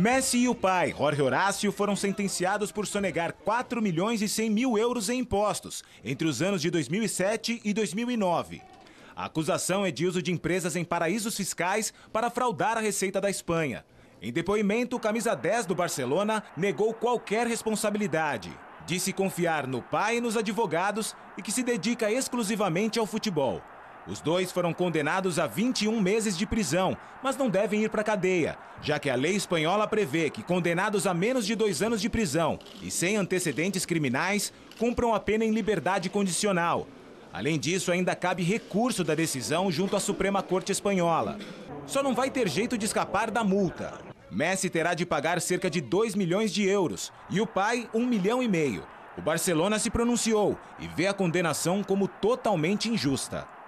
Messi e o pai, Jorge Horácio, foram sentenciados por sonegar 4 milhões e 100 mil euros em impostos entre os anos de 2007 e 2009. A acusação é de uso de empresas em paraísos fiscais para fraudar a receita da Espanha. Em depoimento, o camisa 10 do Barcelona negou qualquer responsabilidade. Disse confiar no pai e nos advogados e que se dedica exclusivamente ao futebol. Os dois foram condenados a 21 meses de prisão, mas não devem ir para a cadeia, já que a lei espanhola prevê que condenados a menos de dois anos de prisão e sem antecedentes criminais cumpram a pena em liberdade condicional. Além disso, ainda cabe recurso da decisão junto à Suprema Corte Espanhola. Só não vai ter jeito de escapar da multa. Messi terá de pagar cerca de 2 milhões de euros e o pai 1 um milhão e meio. O Barcelona se pronunciou e vê a condenação como totalmente injusta.